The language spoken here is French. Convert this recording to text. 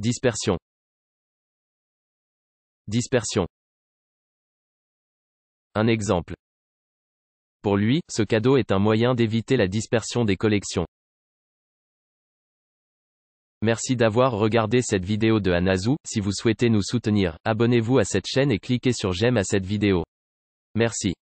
Dispersion. Dispersion. Un exemple. Pour lui, ce cadeau est un moyen d'éviter la dispersion des collections. Merci d'avoir regardé cette vidéo de Hanazou. si vous souhaitez nous soutenir, abonnez-vous à cette chaîne et cliquez sur j'aime à cette vidéo. Merci.